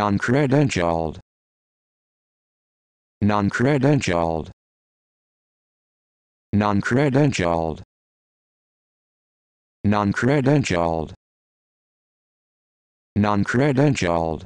non-credentialed non-credentialed non-credentialed non-credentialed non-credentialed